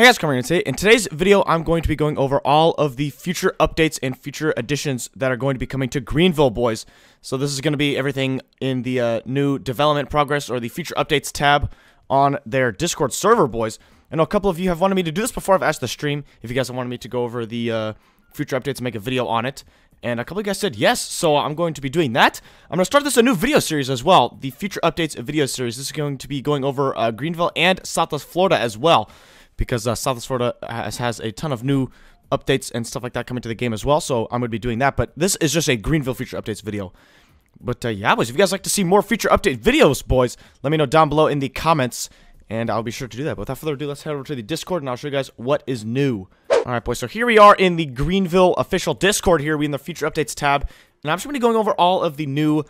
Hey guys, coming in today. In today's video, I'm going to be going over all of the future updates and future additions that are going to be coming to Greenville Boys. So this is going to be everything in the uh, new development progress or the future updates tab on their Discord server, boys. And a couple of you have wanted me to do this before. I've asked the stream if you guys have wanted me to go over the uh, future updates and make a video on it. And a couple of you guys said yes, so I'm going to be doing that. I'm going to start this a new video series as well, the future updates video series. This is going to be going over uh, Greenville and Southwest Florida as well because uh, South Florida has, has a ton of new updates and stuff like that coming to the game as well. So I'm going to be doing that. But this is just a Greenville feature updates video. But uh, yeah, boys, if you guys like to see more feature update videos, boys, let me know down below in the comments. And I'll be sure to do that. But without further ado, let's head over to the Discord and I'll show you guys what is new. All right, boys. So here we are in the Greenville official Discord. Here we in the feature updates tab. And I'm just going to be going over all of the new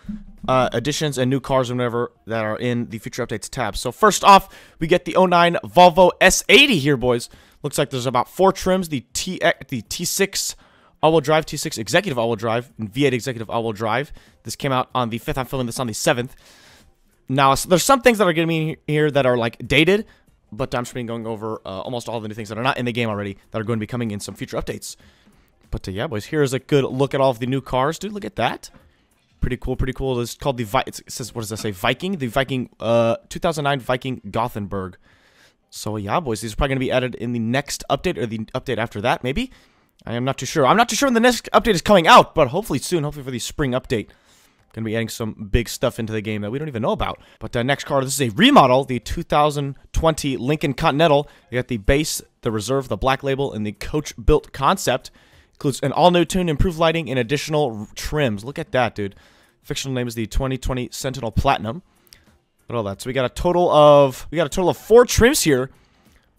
uh, additions and new cars and whatever that are in the future updates tab. So first off, we get the 09 Volvo S80 here, boys. Looks like there's about four trims, the, T the T6 all-wheel drive, T6 executive all-wheel drive, and V8 executive all-wheel drive. This came out on the 5th. I'm filming this on the 7th. Now, so there's some things that are going to be here that are, like, dated, but I'm just going over uh, almost all the new things that are not in the game already that are going to be coming in some future updates. But uh, yeah, boys, here's a good look at all of the new cars. Dude, look at that. Pretty cool, pretty cool. It's called the, Vi it says, what does that say? Viking? The Viking, uh, 2009 Viking Gothenburg. So yeah, boys, these are probably going to be added in the next update or the update after that, maybe. I am not too sure. I'm not too sure when the next update is coming out, but hopefully soon, hopefully for the spring update. Going to be adding some big stuff into the game that we don't even know about. But the uh, next car, this is a remodel, the 2020 Lincoln Continental. You got the base, the reserve, the black label, and the coach-built concept. Includes an all-new tune, improved lighting, and additional trims. Look at that, dude. Fictional name is the 2020 Sentinel Platinum. Look at all that. So we got a total of we got a total of four trims here.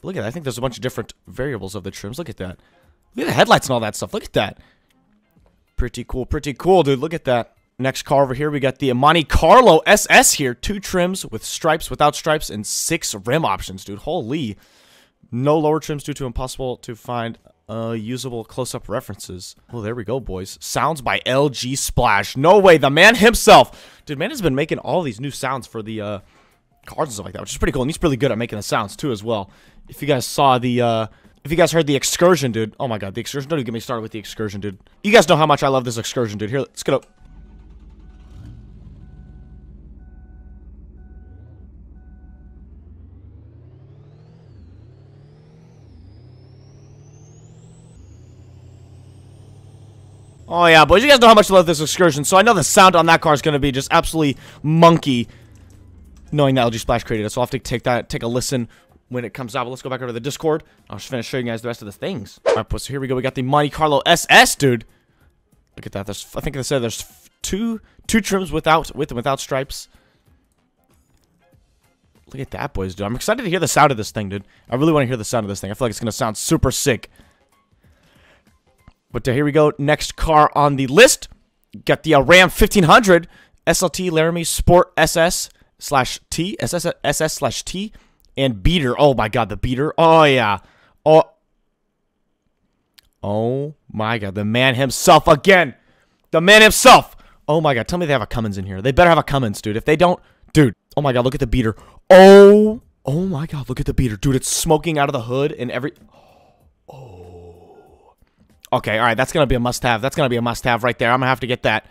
Look at that. I think there's a bunch of different variables of the trims. Look at that. Look at the headlights and all that stuff. Look at that. Pretty cool. Pretty cool, dude. Look at that. Next car over here, we got the Monte Carlo SS here. Two trims with stripes, without stripes, and six rim options, dude. Holy. No lower trims due to impossible to find uh, usable close-up references. Oh, there we go, boys. Sounds by LG Splash. No way, the man himself. Dude, man has been making all these new sounds for the uh, cards and stuff like that, which is pretty cool. And he's pretty good at making the sounds too, as well. If you guys saw the, uh, if you guys heard the excursion, dude. Oh my god, the excursion. Don't even get me started with the excursion, dude. You guys know how much I love this excursion, dude. Here, let's get up. Oh yeah, boys, you guys know how much I love this excursion, so I know the sound on that car is going to be just absolutely monkey. Knowing that LG Splash created it, so I'll have to take that, take a listen when it comes out. But let's go back over to the Discord. I'll just finish showing you guys the rest of the things. All right, boys, so here we go. We got the Monte Carlo SS, dude. Look at that. There's, I think they said there's two two trims without with and without stripes. Look at that, boys, dude. I'm excited to hear the sound of this thing, dude. I really want to hear the sound of this thing. I feel like it's going to sound super sick. But uh, here we go. Next car on the list. Got the uh, Ram 1500 SLT Laramie Sport SS slash T. SS, SS slash T. And beater. Oh, my God. The beater. Oh, yeah. Oh. Oh, my God. The man himself again. The man himself. Oh, my God. Tell me they have a Cummins in here. They better have a Cummins, dude. If they don't, dude. Oh, my God. Look at the beater. Oh, oh, my God. Look at the beater. Dude, it's smoking out of the hood and every... Okay, all right, that's going to be a must-have. That's going to be a must-have right there. I'm going to have to get that.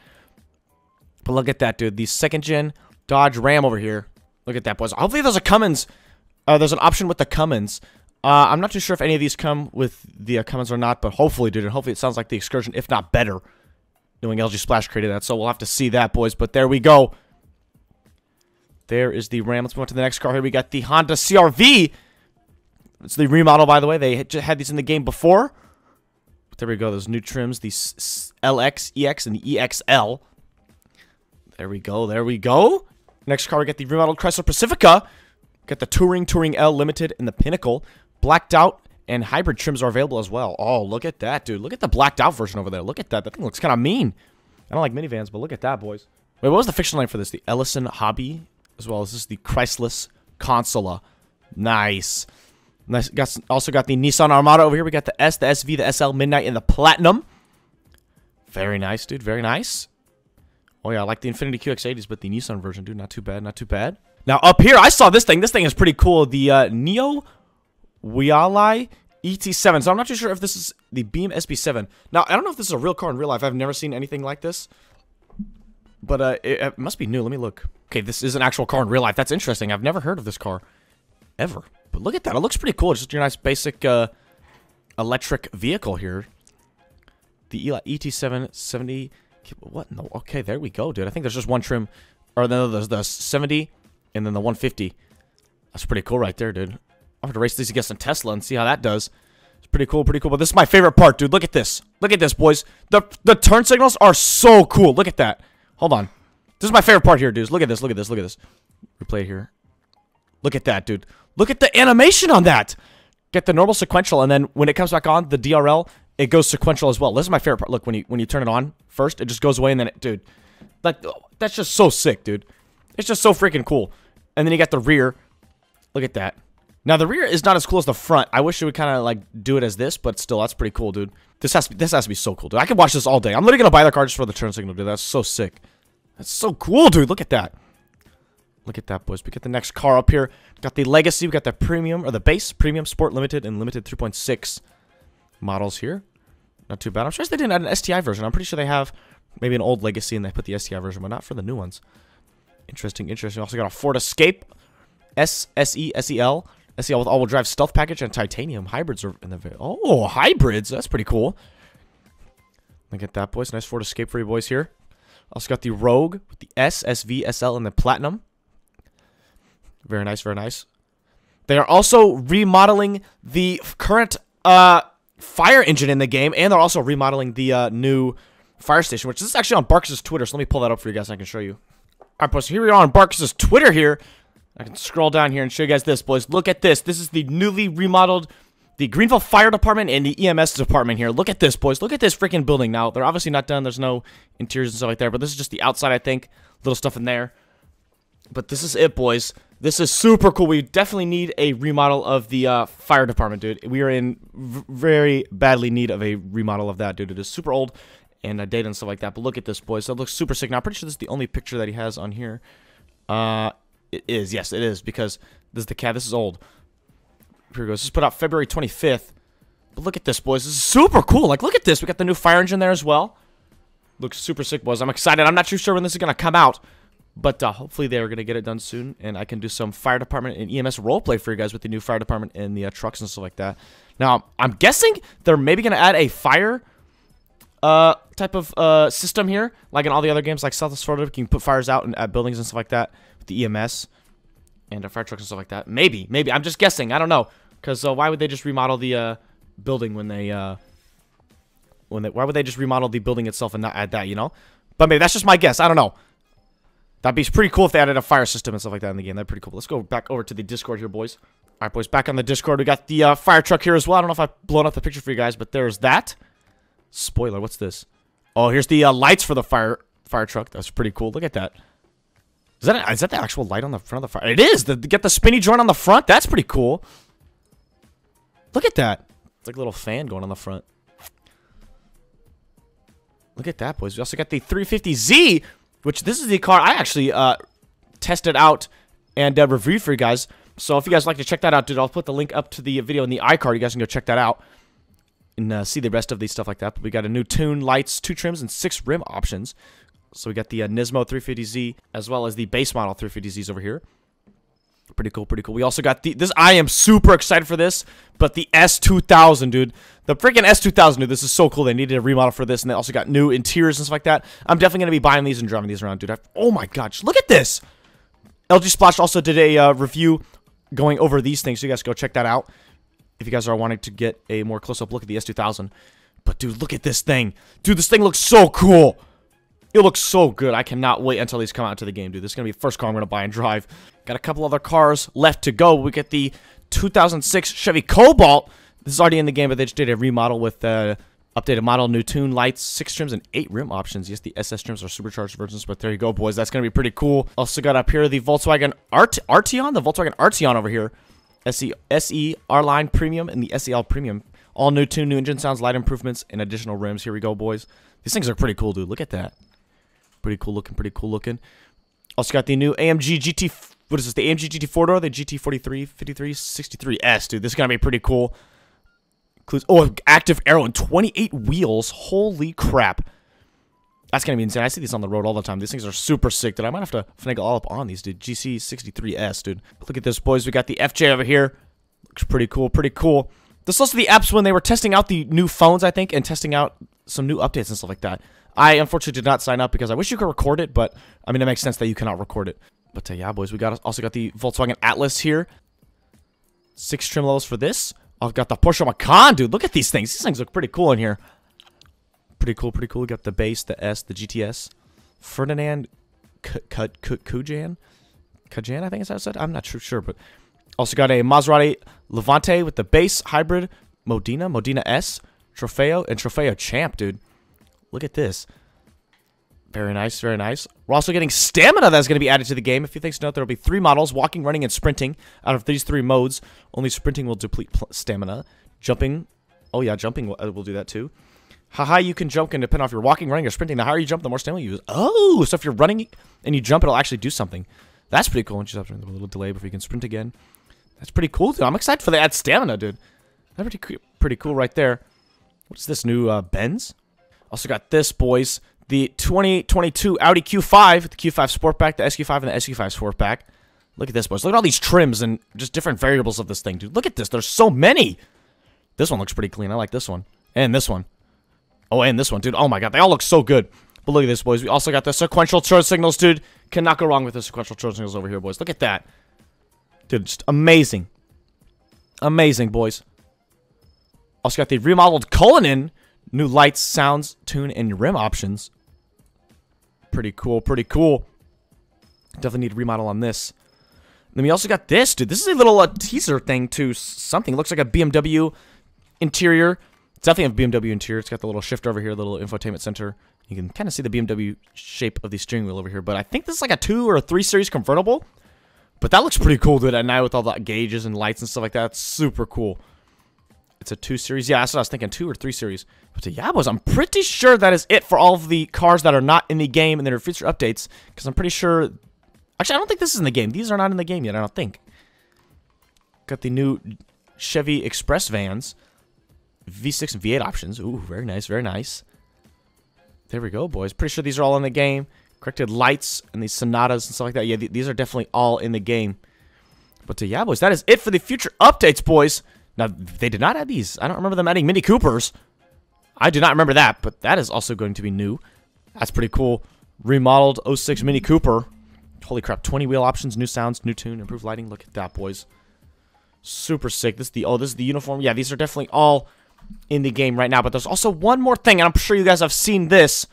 But look at that, dude. The second-gen Dodge Ram over here. Look at that, boys. Hopefully there's a Cummins. Uh, there's an option with the Cummins. Uh, I'm not too sure if any of these come with the uh, Cummins or not, but hopefully, dude, and hopefully it sounds like the Excursion, if not better, knowing LG Splash created that. So we'll have to see that, boys. But there we go. There is the Ram. Let's move on to the next car here. We got the Honda CRV. It's the remodel, by the way. They had these in the game before. There we go. Those new trims, the LX, EX, and the EXL. There we go. There we go. Next car, we get the remodeled Chrysler Pacifica. Got the Touring, Touring L Limited, and the Pinnacle. Blacked out and hybrid trims are available as well. Oh, look at that, dude. Look at the blacked out version over there. Look at that. That thing looks kind of mean. I don't like minivans, but look at that, boys. Wait, what was the fiction name for this? The Ellison Hobby, as well as this the Chrysler Consola. Nice got, also got the Nissan Armada over here. We got the S, the SV, the SL, Midnight, and the Platinum. Very nice, dude. Very nice. Oh, yeah. I like the Infinity QX80s, but the Nissan version, dude. Not too bad. Not too bad. Now, up here, I saw this thing. This thing is pretty cool. The uh, Neo Wialai ET7. So I'm not too sure if this is the Beam SB7. Now, I don't know if this is a real car in real life. I've never seen anything like this. But uh, it, it must be new. Let me look. Okay, this is an actual car in real life. That's interesting. I've never heard of this car. Ever. But look at that. It looks pretty cool. just your nice basic uh, electric vehicle here. The ET770... What? No. Okay, there we go, dude. I think there's just one trim. Or no, there's the 70 and then the 150. That's pretty cool right there, dude. I'm going to race these against a Tesla and see how that does. It's pretty cool, pretty cool. But this is my favorite part, dude. Look at this. Look at this, boys. The, the turn signals are so cool. Look at that. Hold on. This is my favorite part here, dudes. Look at this, look at this, look at this. Replay here. Look at that, dude. Look at the animation on that. Get the normal sequential, and then when it comes back on, the DRL, it goes sequential as well. This is my favorite part. Look, when you when you turn it on first, it just goes away, and then it, dude, that that's just so sick, dude. It's just so freaking cool. And then you got the rear. Look at that. Now the rear is not as cool as the front. I wish it would kind of like do it as this, but still, that's pretty cool, dude. This has to be, this has to be so cool, dude. I could watch this all day. I'm literally gonna buy the car just for the turn signal, dude. That's so sick. That's so cool, dude. Look at that. Look at that, boys. We got the next car up here. Got the Legacy. We got the Premium, or the Base, Premium, Sport Limited, and Limited 3.6 models here. Not too bad. I'm sure they didn't add an STI version. I'm pretty sure they have maybe an old Legacy, and they put the STI version, but not for the new ones. Interesting, interesting. Also got a Ford Escape. S S E S E L S E L with all-wheel drive stealth package and titanium hybrids are in the oh hybrids that's pretty cool. Look at that boys, nice Ford Escape for you boys here. Also got the Rogue with the S S V S L and the Platinum. Very nice, very nice. They are also remodeling the current uh, fire engine in the game, and they're also remodeling the uh, new fire station, which is actually on Barks' Twitter, so let me pull that up for you guys and I can show you. All right, boys, so here we are on Barks' Twitter here. I can scroll down here and show you guys this, boys. Look at this. This is the newly remodeled, the Greenville Fire Department and the EMS Department here. Look at this, boys. Look at this freaking building. Now, they're obviously not done. There's no interiors and stuff like that, but this is just the outside, I think. Little stuff in there. But this is it, boys. This is super cool. We definitely need a remodel of the uh, fire department, dude. We are in very badly need of a remodel of that, dude. It is super old and uh, dated and stuff like that. But look at this, boys. That looks super sick. Now, I'm pretty sure this is the only picture that he has on here. Uh, it is. Yes, it is. Because this is the cat. This is old. Here it goes. This is put out February 25th. But look at this, boys. This is super cool. Like, look at this. We got the new fire engine there as well. Looks super sick, boys. I'm excited. I'm not too sure when this is going to come out. But uh, hopefully they are going to get it done soon, and I can do some fire department and EMS roleplay for you guys with the new fire department and the uh, trucks and stuff like that. Now, I'm guessing they're maybe going to add a fire uh, type of uh, system here, like in all the other games, like Southwest Florida, you can put fires out and, at buildings and stuff like that with the EMS and uh, fire trucks and stuff like that. Maybe, maybe. I'm just guessing. I don't know, because uh, why would they just remodel the uh, building when they uh, when they? Why would they just remodel the building itself and not add that? You know, but maybe that's just my guess. I don't know. That'd be pretty cool if they added a fire system and stuff like that in the game. That'd be pretty cool. Let's go back over to the Discord here, boys. All right, boys, back on the Discord. We got the uh, fire truck here as well. I don't know if I've blown up the picture for you guys, but there's that. Spoiler, what's this? Oh, here's the uh, lights for the fire fire truck. That's pretty cool. Look at that. Is that, that the actual light on the front of the fire? It is! The, get the spinny joint on the front? That's pretty cool. Look at that. It's like a little fan going on the front. Look at that, boys. We also got the 350Z, which this is the car I actually uh, tested out and uh, reviewed for you guys. So if you guys like to check that out, dude, I'll put the link up to the video in the iCard. You guys can go check that out and uh, see the rest of these stuff like that. But we got a new tune, lights, two trims, and six rim options. So we got the uh, Nismo 350Z as well as the base model 350Zs over here. Pretty cool, pretty cool. We also got the this. I am super excited for this, but the S2000, dude. The freaking S2000, dude. This is so cool. They needed a remodel for this, and they also got new interiors and stuff like that. I'm definitely going to be buying these and driving these around, dude. i oh my gosh! look at this. LG Splash also did a uh, review going over these things, so you guys go check that out if you guys are wanting to get a more close-up look at the S2000. But dude, look at this thing. Dude, this thing looks so cool. It looks so good. I cannot wait until these come out to the game, dude. This is going to be the first car I'm going to buy and drive. Got a couple other cars left to go. We get the 2006 Chevy Cobalt. This is already in the game, but they just did a remodel with uh, updated model, new tune, lights, six trims, and eight rim options. Yes, the SS trims are supercharged versions, but there you go, boys. That's going to be pretty cool. Also got up here the Volkswagen Art Arteon, the Volkswagen Arteon over here. SE, SE R-Line Premium and the SEL Premium. All new tune, new engine sounds, light improvements, and additional rims. Here we go, boys. These things are pretty cool, dude. Look at that. Pretty cool looking, pretty cool looking. Also got the new AMG GT what is this? The AMG GT four door, the GT 43, 53, 63S, dude. This is gonna be pretty cool. oh, active arrow and 28 wheels. Holy crap! That's gonna be insane. I see these on the road all the time. These things are super sick. That I might have to finagle all up on these, dude. GC 63S, dude. Look at this, boys. We got the FJ over here. Looks pretty cool. Pretty cool. This was also the apps when they were testing out the new phones, I think, and testing out some new updates and stuff like that. I unfortunately did not sign up because I wish you could record it, but I mean, it makes sense that you cannot record it. But uh, yeah, boys, we got also got the Volkswagen Atlas here. Six trim levels for this. I've got the Porsche Macan, dude. Look at these things. These things look pretty cool in here. Pretty cool, pretty cool. We got the base, the S, the GTS. Ferdinand Kujan? Kajan, I think is how said. I'm not too sure, but also got a Maserati Levante with the base hybrid Modena, Modena S, Trofeo, and Trofeo Champ, dude. Look at this. Very nice, very nice. We're also getting stamina that's going to be added to the game. A few things to note, there will be three models, walking, running, and sprinting. Out of these three modes, only sprinting will deplete stamina. Jumping, oh yeah, jumping will, uh, will do that too. How high you can jump can depend on if you're walking, running, or sprinting. The higher you jump, the more stamina you use. Oh, so if you're running and you jump, it'll actually do something. That's pretty cool. And she's after a little delay before you can sprint again. That's pretty cool, dude. I'm excited for the add stamina, dude. That's pretty, pretty cool right there. What's this new uh, Benz? Also got this, boys the 2022 Audi Q5, the Q5 Sportback, the SQ5, and the SQ5 Sportback. Look at this, boys. Look at all these trims and just different variables of this thing, dude. Look at this. There's so many. This one looks pretty clean. I like this one. And this one. Oh, and this one, dude. Oh, my God. They all look so good. But look at this, boys. We also got the sequential turn signals, dude. Cannot go wrong with the sequential turn signals over here, boys. Look at that. Dude, just amazing. Amazing, boys. Also got the remodeled Cullinan. New lights, sounds, tune, and rim options. Pretty cool, pretty cool. Definitely need to remodel on this. And then we also got this, dude. This is a little uh, teaser thing to something. It looks like a BMW interior. It's definitely a BMW interior. It's got the little shifter over here, little infotainment center. You can kind of see the BMW shape of the steering wheel over here, but I think this is like a 2 or a 3 series convertible. But that looks pretty cool, dude, at night with all the gauges and lights and stuff like that. It's super cool. It's a two series. Yeah, that's what I was thinking. Two or three series. But the Yabos, I'm pretty sure that is it for all of the cars that are not in the game and their future updates. Because I'm pretty sure... Actually, I don't think this is in the game. These are not in the game yet, I don't think. Got the new Chevy Express vans. V6 and V8 options. Ooh, very nice, very nice. There we go, boys. Pretty sure these are all in the game. Corrected lights and these Sonatas and stuff like that. Yeah, th these are definitely all in the game. But yeah, boys, that is it for the future updates, boys. Now, they did not add these. I don't remember them adding Mini Coopers. I do not remember that, but that is also going to be new. That's pretty cool. Remodeled 06 Mini Cooper. Holy crap, 20 wheel options, new sounds, new tune, improved lighting. Look at that, boys. Super sick. This is the oh, this is the uniform. Yeah, these are definitely all in the game right now, but there's also one more thing, and I'm sure you guys have seen this.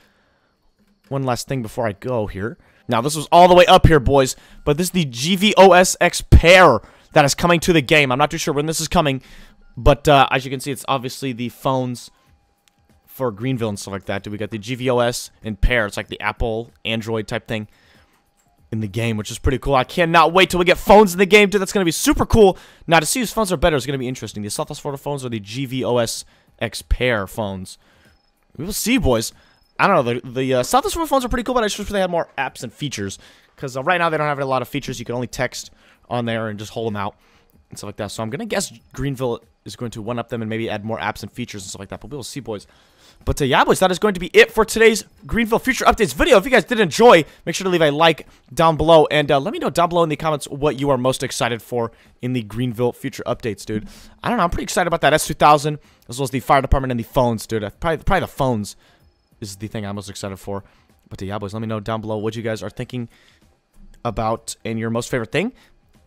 One last thing before I go here. Now, this was all the way up here, boys, but this is the GVOSX pair that is coming to the game. I'm not too sure when this is coming, but uh, as you can see, it's obviously the phones for Greenville and stuff like that. We got the GVOS and Pair. It's like the Apple, Android type thing in the game, which is pretty cool. I cannot wait till we get phones in the game, dude. That's going to be super cool. Now, to see whose phones are better is going to be interesting. The Southwest Florida phones or the GVOS X Pair phones. We will see, boys. I don't know. The, the uh, Southwest Florida phones are pretty cool, but I just wish they had more apps and features because uh, right now they don't have a lot of features. You can only text on there and just hold them out and stuff like that. So I'm going to guess Greenville is going to one-up them and maybe add more apps and features and stuff like that. But we will see, boys. But uh, yeah, boys, that is going to be it for today's Greenville Future Updates video. If you guys did enjoy, make sure to leave a like down below. And uh, let me know down below in the comments what you are most excited for in the Greenville Future Updates, dude. I don't know. I'm pretty excited about that S2000 as well as the fire department and the phones, dude. Probably, probably the phones is the thing I'm most excited for. But uh, yeah, boys, let me know down below what you guys are thinking about and your most favorite thing.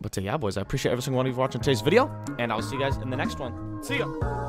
But yeah, boys, I appreciate every single one of you watching today's video, and I'll see you guys in the next one. See ya!